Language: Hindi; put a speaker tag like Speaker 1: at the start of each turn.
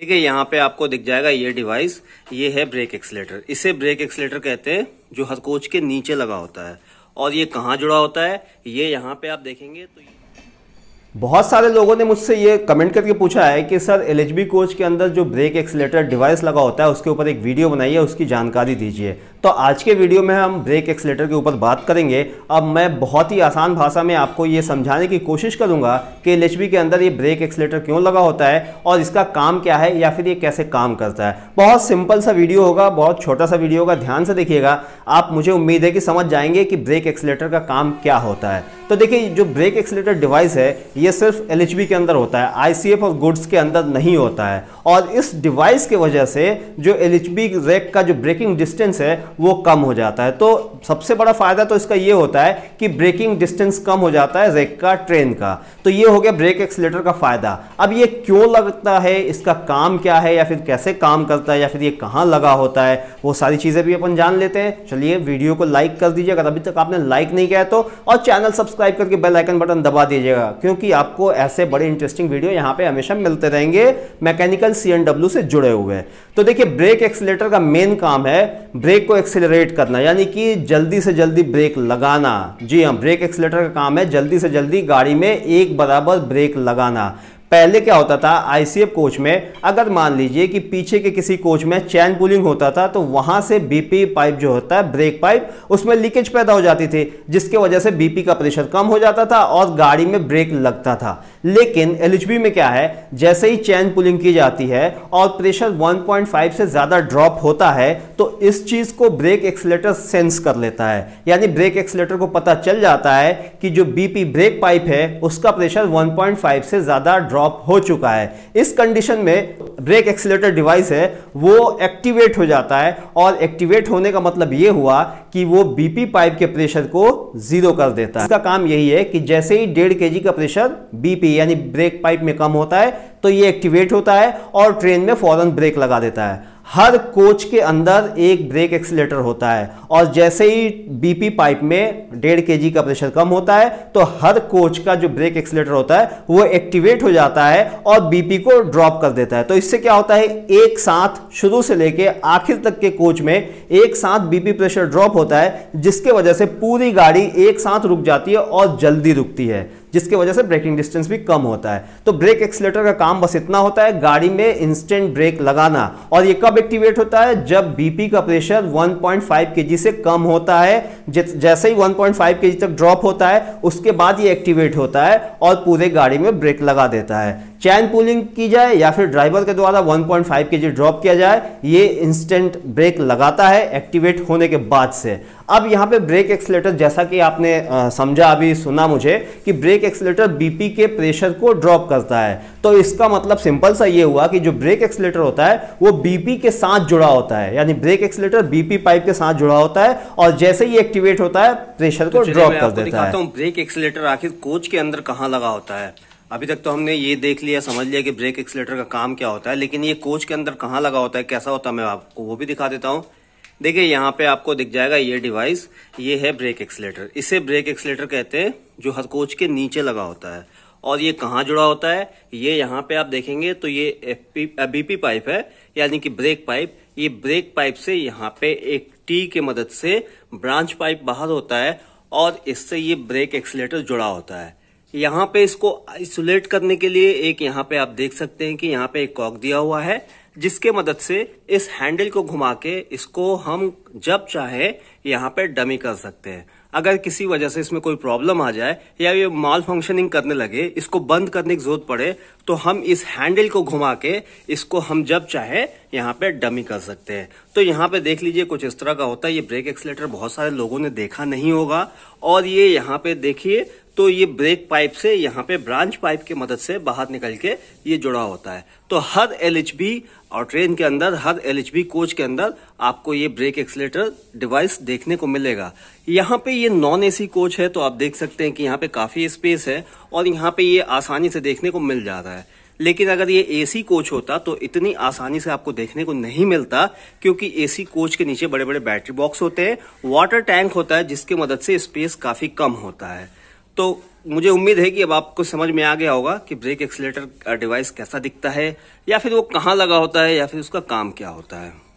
Speaker 1: देखिए यहाँ पे आपको दिख जाएगा ये डिवाइस ये है ब्रेक एक्सलेटर इसे ब्रेक एक्सलेटर कहते हैं जो हर कोच के नीचे लगा होता है और ये कहाँ जुड़ा होता है ये यहाँ पे आप देखेंगे तो बहुत सारे लोगों ने मुझसे ये कमेंट करके पूछा है कि सर एल कोच के अंदर जो ब्रेक एक्सलेटर डिवाइस लगा होता है उसके ऊपर एक वीडियो बनाइए उसकी जानकारी दीजिए तो आज के वीडियो में हम ब्रेक एक्सलेटर के ऊपर बात करेंगे अब मैं बहुत ही आसान भाषा में आपको ये समझाने की कोशिश करूंगा कि एल के अंदर ये ब्रेक एक्सलेटर क्यों लगा होता है और इसका काम क्या है या फिर ये कैसे काम करता है बहुत सिंपल सा वीडियो होगा बहुत छोटा सा वीडियो होगा ध्यान से देखिएगा आप मुझे उम्मीद है कि समझ जाएंगे कि ब्रेक एक्सलेटर का काम क्या होता है तो देखिए जो ब्रेक एक्सलेटर डिवाइस है ये सिर्फ एल के अंदर होता है आई और गुड्स के अंदर नहीं होता है और इस डिवाइस के वजह से जो एल रैक का जो ब्रेकिंग डिस्टेंस है वो कम हो जाता है तो सबसे बड़ा फायदा तो इसका ये होता है कि ब्रेकिंग डिस्टेंस कम हो जाता है रेक का ट्रेन का तो ये हो गया ब्रेक एक्सलेटर का फायदा अब ये क्यों लगता है इसका काम क्या है या फिर कैसे काम करता है या फिर ये कहाँ लगा होता है वो सारी चीज़ें भी अपन जान लेते हैं चलिए वीडियो को लाइक कर दीजिए अगर अभी तक आपने लाइक नहीं किया तो और चैनल सब्सक्राइब करके बेल आइकन बटन दबा दीजिएगा क्योंकि आपको ऐसे बड़े इंटरेस्टिंग वीडियो यहाँ पर हमेशा मिलते रहेंगे मैकेनिकल सी से जुड़े हुए तो देखिए ब्रेक एक्सलेटर का मेन काम है ब्रेक को एक्सेलरेट करना यानी कि जल्दी से जल्दी ब्रेक लगाना जी हाँ ब्रेक एक्सेलेटर का काम है जल्दी से जल्दी गाड़ी में एक बराबर ब्रेक लगाना पहले क्या होता था आईसीएफ कोच में अगर मान लीजिए कि पीछे के किसी कोच में चैन पुलिंग होता था तो वहां से बीपी पाइप जो होता है ब्रेक पाइप उसमें लीकेज पैदा हो जाती थी जिसके वजह से बीपी का प्रेशर कम हो जाता था और गाड़ी में ब्रेक लगता था लेकिन एल में क्या है जैसे ही चैन पुलिंग की जाती है और प्रेशर 1.5 से ज़्यादा ड्रॉप होता है तो इस चीज़ को ब्रेक एक्सलेटर सेंस कर लेता है यानी ब्रेक एक्सलेटर को पता चल जाता है कि जो बीपी ब्रेक पाइप है उसका प्रेशर 1.5 से ज़्यादा ड्रॉप हो चुका है इस कंडीशन में ब्रेक एक्सलेटर डिवाइस है वो एक्टिवेट हो जाता है और एक्टिवेट होने का मतलब ये हुआ कि वो बीपी पाइप के प्रेशर को जीरो कर देता है इसका काम यही है कि जैसे ही डेढ़ के का प्रेशर बीपी बीपी यानी ब्रेक पाइप में कम होता है तो ये एक्टिवेट होता है और ट्रेन में फौरन ब्रेक लगा देता है हर कोच के अंदर एक ब्रेक एक्सीटर होता है और जैसे ही बीपी पाइप में डेढ़ के का प्रेशर कम होता है तो हर कोच का जो ब्रेक एक्सीटर होता है वो एक्टिवेट हो जाता है और बीपी को ड्रॉप कर देता है तो इससे क्या होता है एक साथ शुरू से लेके आखिर तक के कोच में एक साथ बीपी प्रेशर ड्रॉप होता है जिसके वजह से पूरी गाड़ी एक साथ रुक जाती है और जल्दी रुकती है जिसकी वजह से ब्रेकिंग डिस्टेंस भी कम होता है तो ब्रेक एक्सलेटर का काम बस इतना होता है गाड़ी में इंस्टेंट ब्रेक लगाना और ये कब एक्टिवेट होता है जब बीपी का प्रेशर 1.5 पॉइंट से कम होता है जैसे ही 1.5 पॉइंट तक ड्रॉप होता है उसके बाद ये एक्टिवेट होता है और पूरे गाड़ी में ब्रेक लगा देता है चैन पुलिंग की जाए या फिर ड्राइवर के द्वारा 1.5 पॉइंट ड्रॉप किया जाए ये इंस्टेंट ब्रेक लगाता है एक्टिवेट होने के बाद से अब यहाँ पे ब्रेक एक्सलेटर जैसा कि आपने समझा अभी सुना मुझे कि ब्रेक एक्सलेटर बीपी के प्रेशर को ड्रॉप करता है तो इसका मतलब सिंपल सा ये हुआ कि जो ब्रेक एक्सलेटर होता है वो बीपी के साथ जुड़ा होता है यानी ब्रेक एक्सलेटर बीपी पाइप के साथ जुड़ा होता है और जैसे ही एक्टिवेट होता है प्रेशर को तो ड्रॉप कर देता है ब्रेक एक्सलेटर आखिर कोच के अंदर कहाँ लगा होता है अभी तक तो हमने ये देख लिया समझ लिया कि ब्रेक एक्सलेटर का काम क्या होता है लेकिन ये कोच के अंदर कहाँ लगा होता है कैसा होता है मैं आपको वो भी दिखा देता हूँ देखिए यहाँ पे आपको दिख जाएगा ये डिवाइस ये है ब्रेक एक्सलेटर इसे ब्रेक एक्सलेटर कहते हैं जो हर कोच के नीचे लगा होता है और ये कहाँ जुड़ा होता है ये यहाँ पे आप देखेंगे तो ये बीपी पाइप है यानी कि ब्रेक पाइप ये ब्रेक पाइप से यहाँ पे एक टी के मदद से ब्रांच पाइप बाहर होता है और इससे ये ब्रेक एक्सलेटर जुड़ा होता है यहाँ पे इसको आइसोलेट करने के लिए एक यहाँ पे आप देख सकते हैं कि यहाँ पे एक कॉक दिया हुआ है जिसके मदद से इस हैंडल को घुमा के इसको हम जब चाहे यहाँ पे डमी कर सकते हैं अगर किसी वजह से इसमें कोई प्रॉब्लम आ जाए या ये माल फंक्शनिंग करने लगे इसको बंद करने की जरूरत पड़े तो हम इस हैंडल को घुमा के इसको हम जब चाहे यहाँ पे डमी कर सकते हैं तो यहाँ पे देख लीजिए कुछ इस तरह का होता है ये ब्रेक एक्सलेटर बहुत सारे लोगों ने देखा नहीं होगा और ये यहाँ पे देखिए तो ये ब्रेक पाइप से यहाँ पे ब्रांच पाइप की मदद से बाहर निकल के ये जुड़ा होता है तो हर एल और ट्रेन के अंदर हर एल कोच के अंदर आपको ये ब्रेक एक्सलेटर डिवाइस देखने को मिलेगा यहाँ पे ये नॉन एसी कोच है तो आप देख सकते हैं कि यहाँ पे काफ़ी स्पेस है और यहाँ पे ये आसानी से देखने को मिल जा रहा है लेकिन अगर ये एसी कोच होता तो इतनी आसानी से आपको देखने को नहीं मिलता क्योंकि एसी कोच के नीचे बड़े बड़े बैटरी बॉक्स होते हैं वाटर टैंक होता है जिसकी मदद से स्पेस काफ़ी कम होता है तो मुझे उम्मीद है कि अब आपको समझ में आ गया होगा कि ब्रेक एक्सलेटर डिवाइस कैसा दिखता है या फिर वो कहाँ लगा होता है या फिर उसका काम क्या होता है